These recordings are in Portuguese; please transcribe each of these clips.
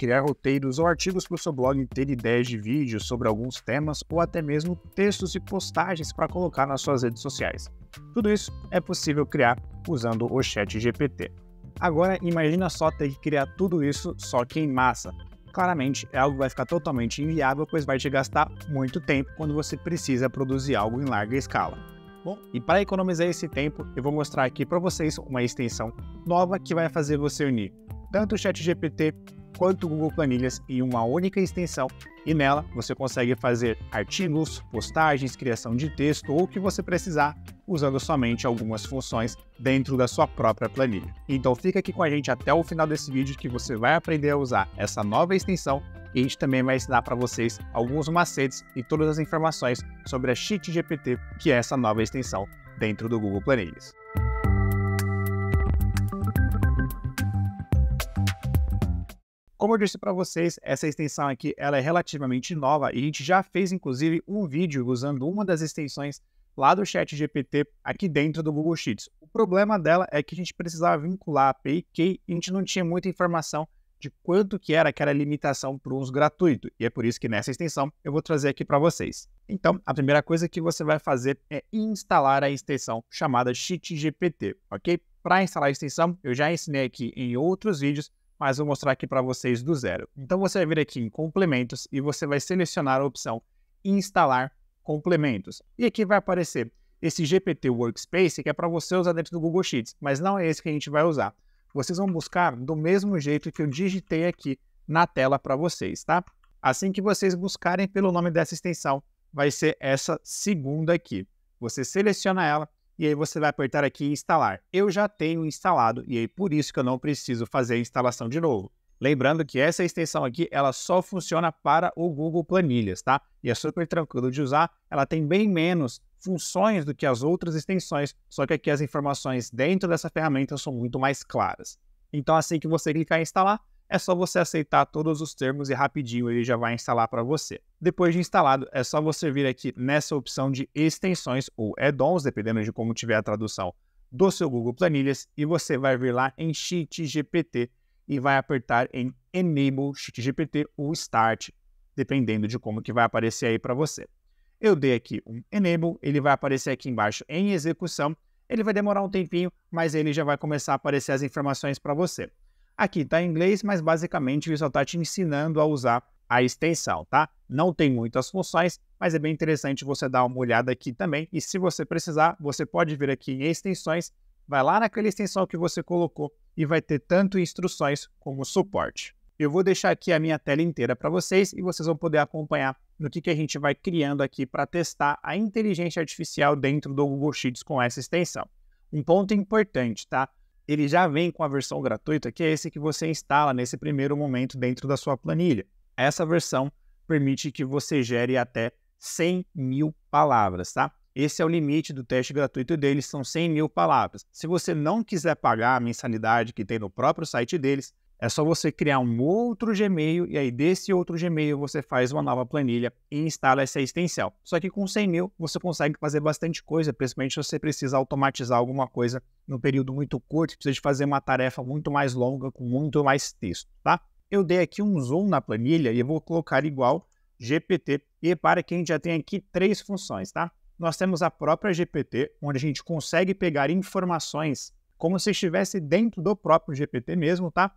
criar roteiros ou artigos para o seu blog, ter ideias de vídeos sobre alguns temas ou até mesmo textos e postagens para colocar nas suas redes sociais. Tudo isso é possível criar usando o Chat GPT. Agora, imagina só ter que criar tudo isso só que em massa. Claramente, é algo que vai ficar totalmente inviável, pois vai te gastar muito tempo quando você precisa produzir algo em larga escala. Bom, e para economizar esse tempo, eu vou mostrar aqui para vocês uma extensão nova que vai fazer você unir tanto o ChatGPT quanto o Google Planilhas em uma única extensão e nela você consegue fazer artigos, postagens, criação de texto ou o que você precisar usando somente algumas funções dentro da sua própria planilha. Então fica aqui com a gente até o final desse vídeo que você vai aprender a usar essa nova extensão e a gente também vai ensinar para vocês alguns macetes e todas as informações sobre a Sheet GPT, que é essa nova extensão dentro do Google Planilhas. Como eu disse para vocês, essa extensão aqui ela é relativamente nova e a gente já fez inclusive um vídeo usando uma das extensões lá do Chat GPT aqui dentro do Google Sheets. O problema dela é que a gente precisava vincular a API e a gente não tinha muita informação de quanto que era aquela limitação para o uso gratuito. E é por isso que nessa extensão eu vou trazer aqui para vocês. Então, a primeira coisa que você vai fazer é instalar a extensão chamada Cheat GPT, ok? Para instalar a extensão, eu já ensinei aqui em outros vídeos, mas vou mostrar aqui para vocês do zero. Então você vai vir aqui em complementos e você vai selecionar a opção instalar complementos. E aqui vai aparecer esse GPT Workspace, que é para você usar dentro do Google Sheets, mas não é esse que a gente vai usar. Vocês vão buscar do mesmo jeito que eu digitei aqui na tela para vocês, tá? Assim que vocês buscarem pelo nome dessa extensão, vai ser essa segunda aqui. Você seleciona ela e aí você vai apertar aqui em instalar. Eu já tenho instalado e aí por isso que eu não preciso fazer a instalação de novo. Lembrando que essa extensão aqui, ela só funciona para o Google Planilhas, tá? E é super tranquilo de usar, ela tem bem menos funções do que as outras extensões, só que aqui as informações dentro dessa ferramenta são muito mais claras. Então assim que você clicar em instalar, é só você aceitar todos os termos e rapidinho ele já vai instalar para você. Depois de instalado, é só você vir aqui nessa opção de extensões ou add-ons, dependendo de como tiver a tradução do seu Google Planilhas, e você vai vir lá em Sheet GPT e vai apertar em Enable Sheet GPT ou Start, dependendo de como que vai aparecer aí para você. Eu dei aqui um Enable, ele vai aparecer aqui embaixo em execução, ele vai demorar um tempinho, mas ele já vai começar a aparecer as informações para você. Aqui está em inglês, mas basicamente ele só está te ensinando a usar a extensão, tá? Não tem muitas funções, mas é bem interessante você dar uma olhada aqui também. E se você precisar, você pode vir aqui em extensões, vai lá naquela extensão que você colocou e vai ter tanto instruções como suporte. Eu vou deixar aqui a minha tela inteira para vocês e vocês vão poder acompanhar no que, que a gente vai criando aqui para testar a inteligência artificial dentro do Google Sheets com essa extensão. Um ponto importante, tá? ele já vem com a versão gratuita, que é esse que você instala nesse primeiro momento dentro da sua planilha. Essa versão permite que você gere até 100 mil palavras, tá? Esse é o limite do teste gratuito deles, são 100 mil palavras. Se você não quiser pagar a mensalidade que tem no próprio site deles, é só você criar um outro Gmail e aí desse outro Gmail você faz uma nova planilha e instala essa extensão. Só que com 100 mil você consegue fazer bastante coisa, principalmente se você precisa automatizar alguma coisa num período muito curto, precisa de fazer uma tarefa muito mais longa com muito mais texto, tá? Eu dei aqui um zoom na planilha e vou colocar igual GPT e para que a gente já tem aqui três funções, tá? Nós temos a própria GPT, onde a gente consegue pegar informações como se estivesse dentro do próprio GPT mesmo, tá?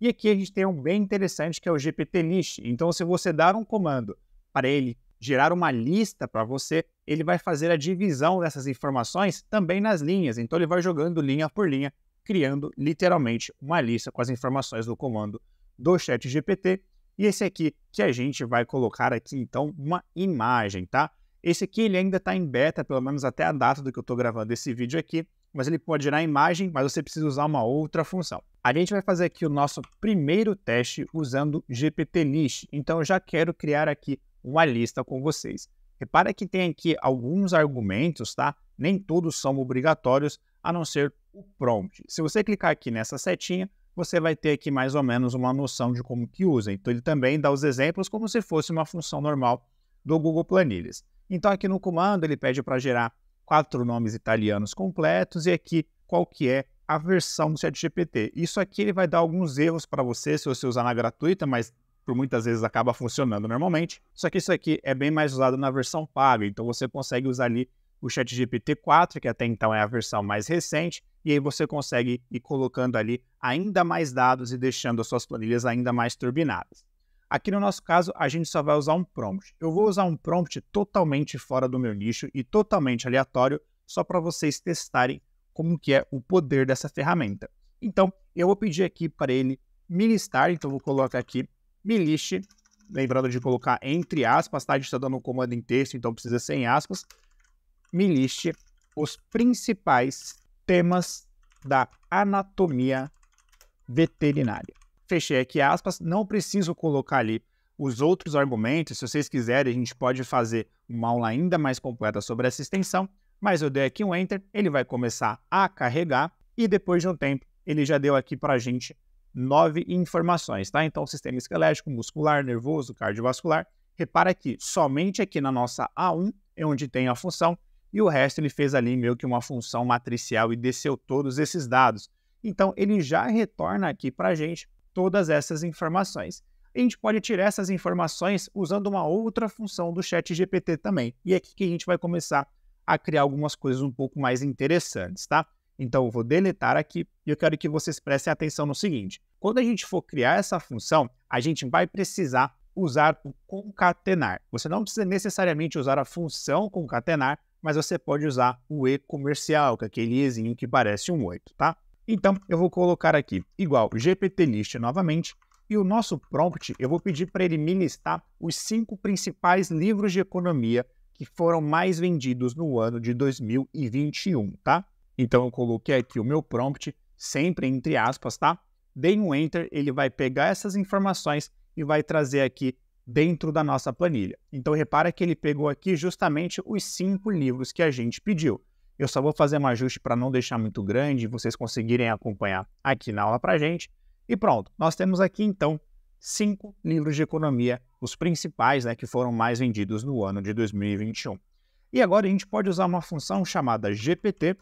E aqui a gente tem um bem interessante que é o GPT List. Então, se você dar um comando para ele gerar uma lista para você, ele vai fazer a divisão dessas informações também nas linhas. Então, ele vai jogando linha por linha, criando literalmente uma lista com as informações do comando do chat GPT. E esse aqui que a gente vai colocar aqui, então, uma imagem, tá? Esse aqui ele ainda está em beta, pelo menos até a data do que eu estou gravando esse vídeo aqui, mas ele pode gerar imagem, mas você precisa usar uma outra função. A gente vai fazer aqui o nosso primeiro teste usando GPT List. Então, eu já quero criar aqui uma lista com vocês. Repara que tem aqui alguns argumentos, tá? Nem todos são obrigatórios, a não ser o prompt. Se você clicar aqui nessa setinha, você vai ter aqui mais ou menos uma noção de como que usa. Então, ele também dá os exemplos como se fosse uma função normal do Google Planilhas. Então, aqui no comando, ele pede para gerar quatro nomes italianos completos e aqui qual que é a versão do ChatGPT. Isso aqui ele vai dar alguns erros para você se você usar na gratuita, mas por muitas vezes acaba funcionando normalmente. Só que isso aqui é bem mais usado na versão paga, então você consegue usar ali o ChatGPT 4, que até então é a versão mais recente, e aí você consegue ir colocando ali ainda mais dados e deixando as suas planilhas ainda mais turbinadas. Aqui no nosso caso, a gente só vai usar um prompt. Eu vou usar um prompt totalmente fora do meu nicho e totalmente aleatório, só para vocês testarem como que é o poder dessa ferramenta. Então, eu vou pedir aqui para ele me listar, então vou colocar aqui me lembrando de colocar entre aspas, tá? A gente está dando um comando em texto, então precisa ser em aspas. Me os principais temas da anatomia veterinária. Fechei aqui aspas, não preciso colocar ali os outros argumentos, se vocês quiserem, a gente pode fazer uma aula ainda mais completa sobre essa extensão, mas eu dei aqui um Enter, ele vai começar a carregar e depois de um tempo ele já deu aqui para a gente nove informações, tá? Então, sistema esquelético, muscular, nervoso, cardiovascular. Repara que somente aqui na nossa A1 é onde tem a função e o resto ele fez ali meio que uma função matricial e desceu todos esses dados. Então, ele já retorna aqui para a gente todas essas informações. A gente pode tirar essas informações usando uma outra função do chat GPT também. E é aqui que a gente vai começar a criar algumas coisas um pouco mais interessantes, tá? Então eu vou deletar aqui e eu quero que vocês prestem atenção no seguinte. Quando a gente for criar essa função, a gente vai precisar usar o concatenar. Você não precisa necessariamente usar a função concatenar, mas você pode usar o e comercial, que é aquele ezinho que parece um 8, tá? Então eu vou colocar aqui igual gptlist novamente e o nosso prompt eu vou pedir para ele me listar os cinco principais livros de economia que foram mais vendidos no ano de 2021, tá? Então eu coloquei aqui o meu prompt, sempre entre aspas, tá? Dei um enter, ele vai pegar essas informações e vai trazer aqui dentro da nossa planilha. Então repara que ele pegou aqui justamente os cinco livros que a gente pediu. Eu só vou fazer um ajuste para não deixar muito grande, e vocês conseguirem acompanhar aqui na aula para gente. E pronto, nós temos aqui então cinco livros de economia os principais né, que foram mais vendidos no ano de 2021. E agora a gente pode usar uma função chamada GPT,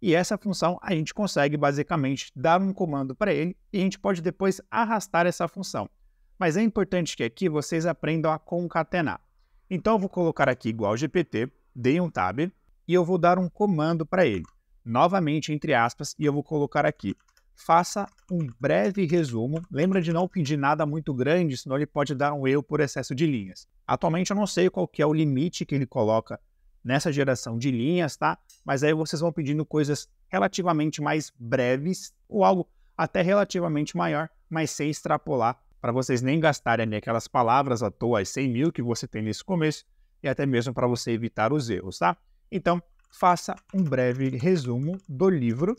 e essa função a gente consegue basicamente dar um comando para ele e a gente pode depois arrastar essa função. Mas é importante que aqui vocês aprendam a concatenar. Então eu vou colocar aqui igual GPT, dei um tab e eu vou dar um comando para ele. Novamente entre aspas e eu vou colocar aqui faça um breve resumo. Lembra de não pedir nada muito grande, senão ele pode dar um erro por excesso de linhas. Atualmente eu não sei qual que é o limite que ele coloca nessa geração de linhas, tá? Mas aí vocês vão pedindo coisas relativamente mais breves ou algo até relativamente maior, mas sem extrapolar, para vocês nem gastarem ali aquelas palavras à toa, as 100 mil que você tem nesse começo, e até mesmo para você evitar os erros, tá? Então, faça um breve resumo do livro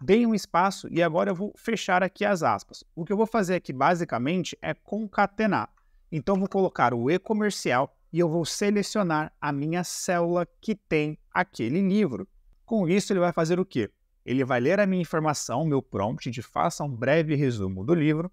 dei um espaço e agora eu vou fechar aqui as aspas. O que eu vou fazer aqui basicamente é concatenar. Então vou colocar o e-comercial e eu vou selecionar a minha célula que tem aquele livro. Com isso ele vai fazer o quê? Ele vai ler a minha informação, meu prompt de faça um breve resumo do livro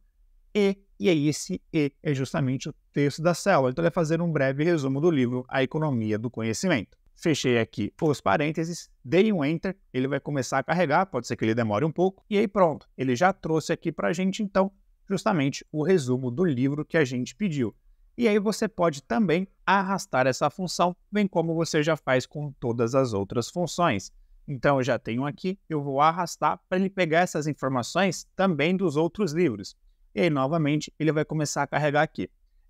e e aí é esse e é justamente o texto da célula. Então ele vai fazer um breve resumo do livro A Economia do Conhecimento. Fechei aqui os parênteses, dei um Enter, ele vai começar a carregar, pode ser que ele demore um pouco, e aí pronto, ele já trouxe aqui para a gente, então, justamente o resumo do livro que a gente pediu. E aí você pode também arrastar essa função, bem como você já faz com todas as outras funções. Então, eu já tenho aqui, eu vou arrastar para ele pegar essas informações também dos outros livros. E aí, novamente, ele vai começar a carregar aqui.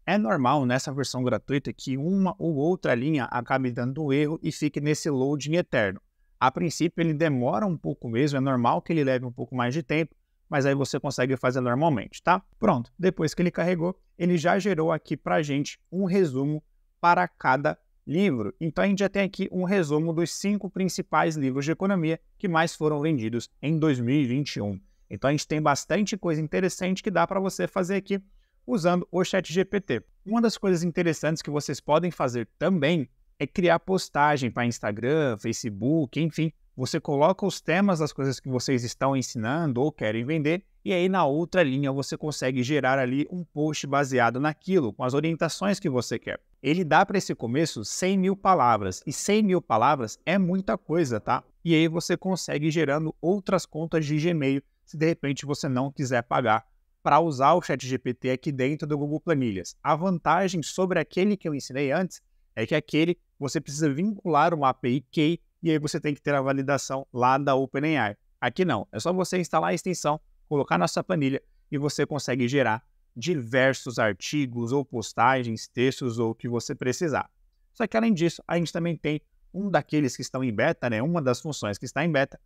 É normal nessa versão gratuita que uma ou outra linha acabe dando erro e fique nesse loading eterno. A princípio ele demora um pouco mesmo, é normal que ele leve um pouco mais de tempo, mas aí você consegue fazer normalmente, tá? Pronto, depois que ele carregou, ele já gerou aqui para gente um resumo para cada livro. Então a gente já tem aqui um resumo dos cinco principais livros de economia que mais foram vendidos em 2021. Então a gente tem bastante coisa interessante que dá para você fazer aqui usando o ChatGPT. Uma das coisas interessantes que vocês podem fazer também é criar postagem para Instagram, Facebook, enfim. Você coloca os temas das coisas que vocês estão ensinando ou querem vender, e aí na outra linha você consegue gerar ali um post baseado naquilo, com as orientações que você quer. Ele dá para esse começo 100 mil palavras, e 100 mil palavras é muita coisa, tá? E aí você consegue gerando outras contas de Gmail, se de repente você não quiser pagar para usar o ChatGPT aqui dentro do Google Planilhas. A vantagem sobre aquele que eu ensinei antes é que aquele você precisa vincular uma API Key e aí você tem que ter a validação lá da OpenAI. Aqui não, é só você instalar a extensão, colocar na sua planilha e você consegue gerar diversos artigos ou postagens, textos ou o que você precisar. Só que além disso, a gente também tem um daqueles que estão em beta, né? Uma das funções que está em beta,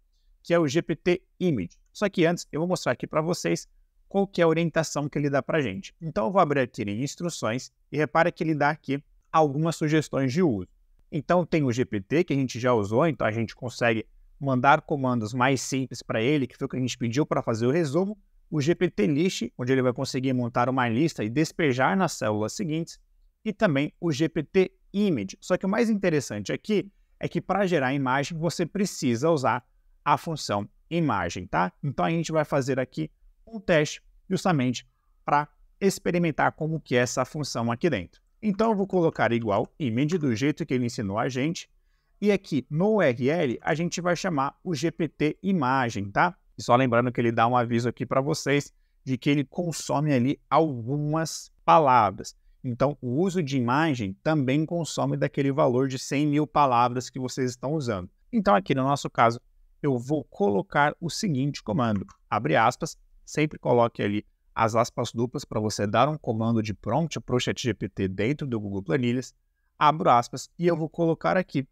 que é o GPT Image. Só que antes eu vou mostrar aqui para vocês qual que é a orientação que ele dá para a gente. Então eu vou abrir aqui em instruções e repara que ele dá aqui algumas sugestões de uso. Então tem o GPT que a gente já usou, então a gente consegue mandar comandos mais simples para ele, que foi o que a gente pediu para fazer o resumo, o GPT List, onde ele vai conseguir montar uma lista e despejar nas células seguintes, e também o GPT Image. Só que o mais interessante aqui é que para gerar imagem você precisa usar a função imagem, tá? Então a gente vai fazer aqui um teste justamente para experimentar como que é essa função aqui dentro. Então eu vou colocar igual image do jeito que ele ensinou a gente. E aqui no URL a gente vai chamar o GPT imagem, tá? E só lembrando que ele dá um aviso aqui para vocês de que ele consome ali algumas palavras. Então, o uso de imagem também consome daquele valor de 100 mil palavras que vocês estão usando. Então, aqui no nosso caso, eu vou colocar o seguinte comando, abre aspas, sempre coloque ali as aspas duplas para você dar um comando de prompt para o ChatGPT dentro do Google Planilhas, abro aspas e eu vou colocar aqui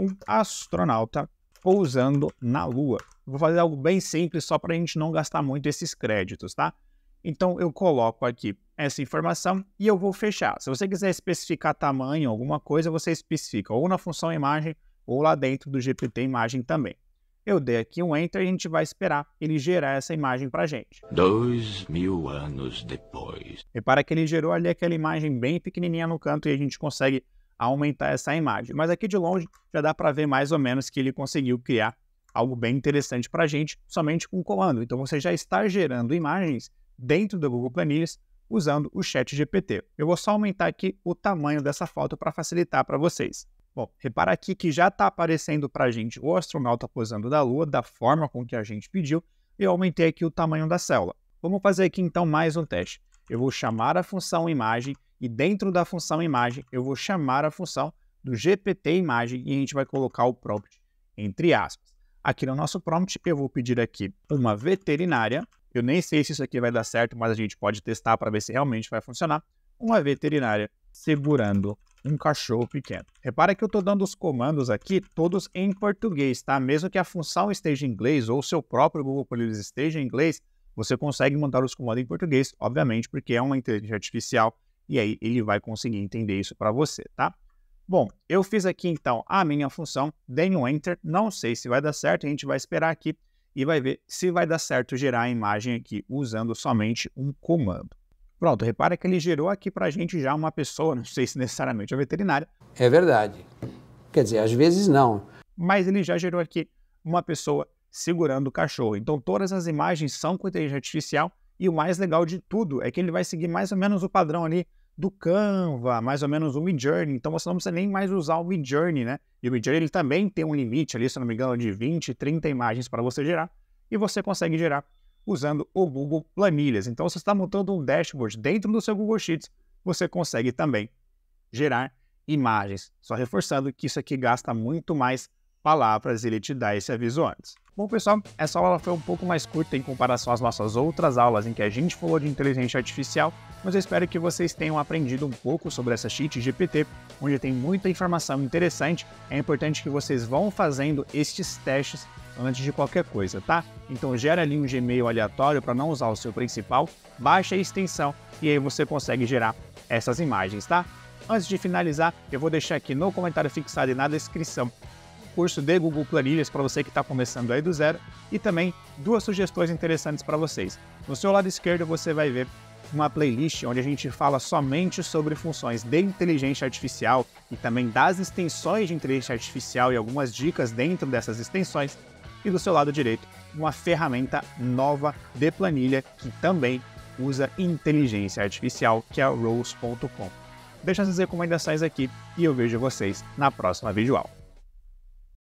um astronauta pousando na Lua. Vou fazer algo bem simples só para a gente não gastar muito esses créditos, tá? Então eu coloco aqui essa informação e eu vou fechar. Se você quiser especificar tamanho, alguma coisa, você especifica ou na função imagem ou lá dentro do GPT imagem também. Eu dei aqui um Enter e a gente vai esperar ele gerar essa imagem para a gente. Dois mil anos depois. Repara que ele gerou ali aquela imagem bem pequenininha no canto e a gente consegue aumentar essa imagem. Mas aqui de longe já dá para ver mais ou menos que ele conseguiu criar algo bem interessante para a gente somente com o comando. Então você já está gerando imagens dentro do Google Planilhas usando o Chat GPT. Eu vou só aumentar aqui o tamanho dessa foto para facilitar para vocês. Bom, repara aqui que já está aparecendo para a gente o astronauta posando da Lua da forma com que a gente pediu, eu aumentei aqui o tamanho da célula. Vamos fazer aqui então mais um teste. Eu vou chamar a função imagem e dentro da função imagem eu vou chamar a função do GPT imagem e a gente vai colocar o prompt entre aspas. Aqui no nosso prompt eu vou pedir aqui uma veterinária. Eu nem sei se isso aqui vai dar certo, mas a gente pode testar para ver se realmente vai funcionar. Uma veterinária segurando um cachorro pequeno. Repara que eu estou dando os comandos aqui todos em português, tá? Mesmo que a função esteja em inglês ou o seu próprio Google Colírios esteja em inglês, você consegue mandar os comandos em português, obviamente, porque é uma inteligência artificial e aí ele vai conseguir entender isso para você, tá? Bom, eu fiz aqui então a minha função, dei um enter, não sei se vai dar certo, a gente vai esperar aqui e vai ver se vai dar certo gerar a imagem aqui usando somente um comando. Pronto, repara que ele gerou aqui para a gente já uma pessoa, não sei se necessariamente é veterinária. É verdade. Quer dizer, às vezes não. Mas ele já gerou aqui uma pessoa segurando o cachorro. Então todas as imagens são com inteligência artificial e o mais legal de tudo é que ele vai seguir mais ou menos o padrão ali do Canva, mais ou menos o Midjourney. Então você não precisa nem mais usar o Midjourney, né? E o Midjourney ele também tem um limite ali, se não me engano, de 20, 30 imagens para você gerar e você consegue gerar usando o Google Planilhas. Então, se você está montando um dashboard dentro do seu Google Sheets, você consegue também gerar imagens. Só reforçando que isso aqui gasta muito mais palavras e ele te dá esse aviso antes. Bom, pessoal, essa aula foi um pouco mais curta em comparação às nossas outras aulas em que a gente falou de inteligência artificial, mas eu espero que vocês tenham aprendido um pouco sobre essa cheat GPT, onde tem muita informação interessante. É importante que vocês vão fazendo estes testes antes de qualquer coisa, tá? Então gera ali um Gmail aleatório para não usar o seu principal, baixa a extensão e aí você consegue gerar essas imagens, tá? Antes de finalizar, eu vou deixar aqui no comentário fixado e na descrição curso de Google Planilhas para você que está começando aí do zero e também duas sugestões interessantes para vocês. No seu lado esquerdo você vai ver uma playlist onde a gente fala somente sobre funções de inteligência artificial e também das extensões de inteligência artificial e algumas dicas dentro dessas extensões. E do seu lado direito, uma ferramenta nova de planilha que também usa inteligência artificial, que é o Rose.com. Deixa essas recomendações aqui e eu vejo vocês na próxima videoaula.